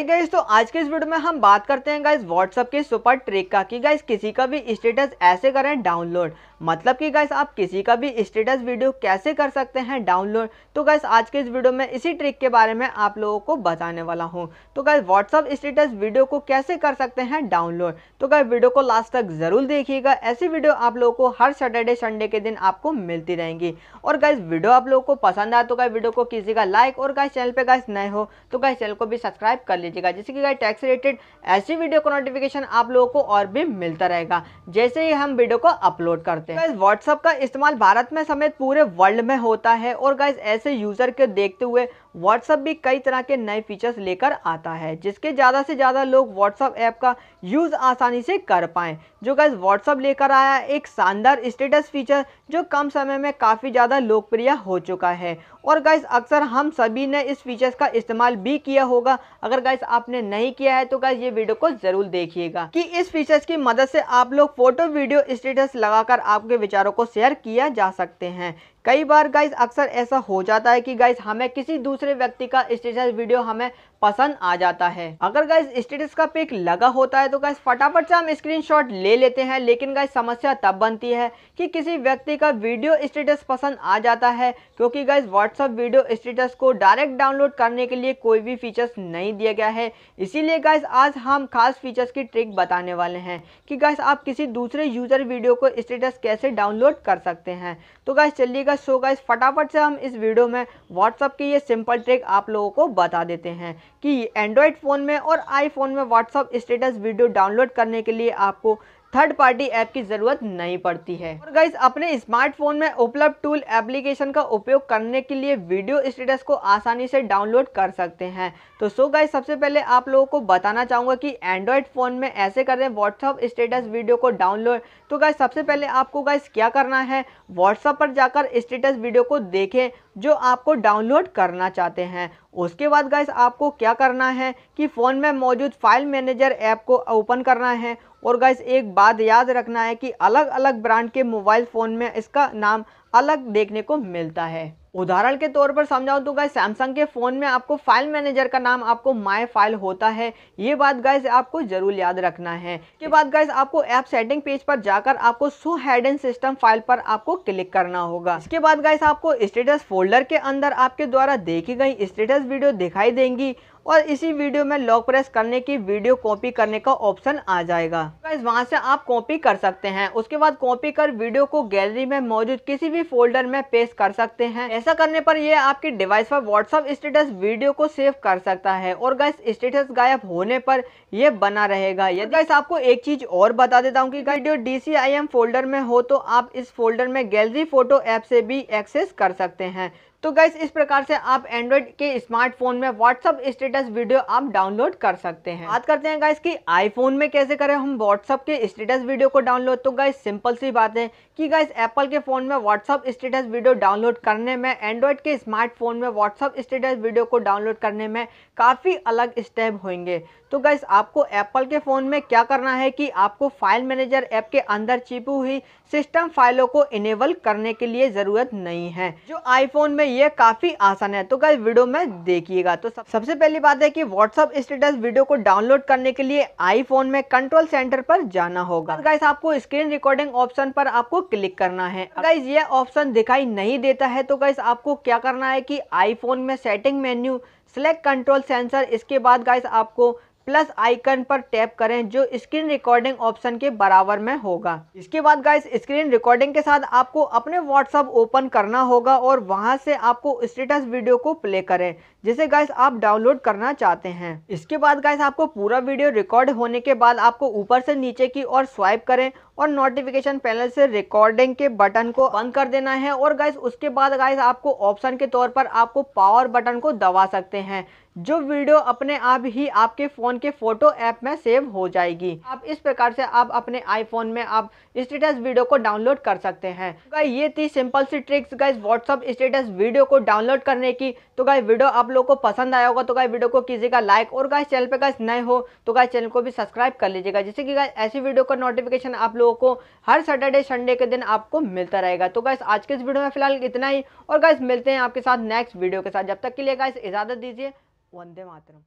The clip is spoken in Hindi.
हाय गाइज तो आज के इस वीडियो में हम बात करते हैं गाइज व्हाट्सअप के सुपर ट्रिक का कि गाइज किसी का भी स्टेटस ऐसे करें डाउनलोड मतलब कि गैस आप किसी का भी स्टेटस वीडियो कैसे कर सकते हैं डाउनलोड तो गैस आज के इस वीडियो में इसी ट्रिक के बारे में आप लोगों को बताने वाला हूँ तो गैस व्हाट्सअप स्टेटस वीडियो को कैसे कर सकते हैं डाउनलोड तो गैस वीडियो को लास्ट तक जरूर देखिएगा ऐसी वीडियो आप लोगों को हर सैटरडे संडे के दिन आपको मिलती रहेंगी और गैस वीडियो आप लोगों को पसंद आए तो गैस वीडियो को किसी का लाइक और गैस चैनल पर गैस नए हो तो गैस चैनल को भी सब्सक्राइब कर लीजिएगा जिससे कि गैस टैक्स रिलेटेड ऐसी वीडियो का नोटिफिकेशन आप लोगों को और भी मिलता रहेगा जैसे ही हम वीडियो को अपलोड करते सकते हैं व्हाट्सअप का इस्तेमाल भारत में समेत पूरे वर्ल्ड में होता है और गाइज ऐसे यूजर के देखते हुए व्हाट्सअप भी कई तरह के नए फीचर्स लेकर आता है जिसके ज़्यादा से ज़्यादा लोग व्हाट्सअप ऐप का यूज़ आसानी से कर पाएँ जो गाइज व्हाट्सअप लेकर आया एक शानदार स्टेटस फीचर जो कम समय में काफ़ी ज़्यादा लोकप्रिय हो चुका है और गाइज अक्सर हम सभी ने इस फीचर्स का इस्तेमाल भी किया होगा अगर गाइज आपने नहीं किया है तो गाइज ये वीडियो को ज़रूर देखिएगा कि इस फीचर्स की मदद से आप लोग फोटो वीडियो स्टेटस लगाकर आप आपके विचारों को शेयर किया जा सकते हैं कई बार गाइज अक्सर ऐसा हो जाता है कि गाइज हमें किसी दूसरे व्यक्ति का स्टेटस वीडियो हमें पसंद आ जाता है अगर गाइज स्टेटस का पिक लगा होता है तो गाइज फटाफट से हम स्क्रीनशॉट ले लेते हैं लेकिन गाइज समस्या तब बनती है कि किसी व्यक्ति का वीडियो स्टेटस पसंद आ जाता है क्योंकि गाइज व्हाट्सअप वीडियो स्टेटस को डायरेक्ट डाउनलोड करने के लिए कोई भी फीचर्स नहीं दिया गया है इसीलिए गाइज आज हम खास फीचर्स की ट्रिक बताने वाले हैं कि गाइज आप किसी दूसरे यूजर वीडियो को स्टेटस कैसे डाउनलोड कर सकते हैं तो गाइज चलिए जाएगा सो गाइज फटाफट से हम इस वीडियो में व्हाट्सअप की ये सिंपल ट्रिक आप लोगों को बता देते हैं कि एंड्रॉयड फ़ोन में और आईफोन में व्हाट्सअप स्टेटस वीडियो डाउनलोड करने के लिए आपको थर्ड पार्टी ऐप की ज़रूरत नहीं पड़ती है और गाइज अपने स्मार्टफोन में उपलब्ध टूल एप्लीकेशन का उपयोग करने के लिए वीडियो स्टेटस को आसानी से डाउनलोड कर सकते हैं तो सो गाइज सबसे पहले आप लोगों को बताना चाहूंगा कि एंड्रॉयड फ़ोन में ऐसे कर रहे हैं व्हाट्सअप स्टेटस वीडियो को डाउनलोड तो गाइज सबसे पहले आपको गाइज क्या करना है व्हाट्सअप पर जाकर स्टेटस वीडियो को देखें जो आपको डाउनलोड करना चाहते हैं उसके बाद गाइस आपको क्या करना है कि फ़ोन में मौजूद फाइल मैनेजर ऐप को ओपन करना है और गाइस एक बात याद रखना है कि अलग अलग ब्रांड के मोबाइल फ़ोन में इसका नाम अलग देखने को मिलता है उदाहरण के तौर पर समझाऊं तो गाइस सैमसंग के फ़ोन में आपको फाइल मैनेजर का नाम आपको माय फाइल होता है ये बात गाइस आपको जरूर याद रखना है के बाद गाइस आपको ऐप सेटिंग पेज पर जाकर आपको show hidden system file पर आपको क्लिक करना होगा इसके बाद गाइस आपको स्टेटस फोल्डर के अंदर आपके द्वारा देखी गई स्टेटस वीडियो दिखाई देंगी और इसी वीडियो में लॉक प्रेस करने की वीडियो कॉपी करने का ऑप्शन आ जाएगा गाइज से आप कॉपी कर सकते हैं उसके बाद कॉपी कर वीडियो को गैलरी में मौजूद किसी भी फोल्डर में पेस्ट कर सकते हैं ऐसा करने पर यह आपकी डिवाइस पर व्हाट्सअप स्टेटस वीडियो को सेव कर सकता है और गाइस स्टेटस गायब होने पर यह बना रहेगा यदि गाइस आपको एक चीज और बता देता हूँ की वीडियो डी फोल्डर में हो तो आप इस फोल्डर में गैलरी फोटो ऐप से भी एक्सेस कर सकते हैं तो गैस इस प्रकार से आप एंड्रॉइड के स्मार्टफोन में व्हाट्सअप स्टेटस वीडियो आप डाउनलोड कर सकते हैं बात करते हैं गैस की आईफोन में कैसे करें हम व्हाट्सअप के स्टेटस वीडियो को डाउनलोड तो गैस सिंपल सी बात है कि गैस एप्पल के फ़ोन में व्हाट्सअप स्टेटस वीडियो डाउनलोड करने में एंड्रॉयड के स्मार्टफोन में व्हाट्सअप स्टेटस वीडियो को डाउनलोड करने में काफ़ी अलग स्टेप होंगे तो गैस आपको एप्पल के फ़ोन में क्या करना है कि आपको फाइल मैनेजर ऐप के अंदर छिपी हुई सिस्टम फाइलों को इनेबल करने के लिए ज़रूरत नहीं है जो आईफोन में ये काफ़ी आसान है तो गाइज वीडियो में देखिएगा तो सब, सबसे पहली बात है कि व्हाट्सअप स्टेटस वीडियो को डाउनलोड करने के लिए आईफोन में कंट्रोल सेंटर पर जाना होगा तो गाइज आपको स्क्रीन रिकॉर्डिंग ऑप्शन पर आपको क्लिक करना है गाइस ये ऑप्शन दिखाई नहीं देता है तो गाइस आपको क्या करना है की आईफोन में setting menu select control centre इसके बाद गाइस आपको प्लस आइकन पर टैप करें जो स्क्रीन रिकॉर्डिंग ऑप्शन के बराबर में होगा इसके बाद गाइस स्क्रीन रिकॉर्डिंग के साथ आपको अपने व्हाट्सअप ओपन करना होगा और वहां से आपको स्टेटस वीडियो को प्ले करें जिसे गाइस आप डाउनलोड करना चाहते हैं इसके बाद गाइस आपको पूरा वीडियो रिकॉर्ड होने के बाद आपको ऊपर से नीचे की ओर स्वाइप करें और नोटिफिकेशन पैनल से रिकॉर्डिंग के बटन को बंद कर देना है और गाइस उसके बाद गाइस आपको ऑप्शन के तौर पर आपको पावर बटन को दबा सकते हैं जो वीडियो अपने आप ही आपके फ़ोन के फ़ोटो ऐप में सेव हो जाएगी आप इस प्रकार से आप अपने आईफोन में आप स्टेटस वीडियो को डाउनलोड कर सकते हैं तो ये थी सिंपल सी tricks guys WhatsApp status video को डाउनलोड करने की तो गाय वीडियो आप लोग को पसंद आया होगा तो गाइस वीडियो को कीजिएगा लाइक और गाय चैनल पर गाइस नए हो तो गाय चैनल को भी सब्सक्राइब कर लीजिएगा जिससे कि गाय ऐसी वीडियो का नोटिफिकेशन आप लोगों को हर सैटरडे संडे के दिन आपको मिलता रहेगा तो गाइस आज के इस वीडियो में फिलहाल इतना ही और गाइस मिलते हैं आपके साथ नेक्स्ट वीडियो के साथ जब तक के लिए गाइस इजाज़त दीजिए വന്ദേ മാതരം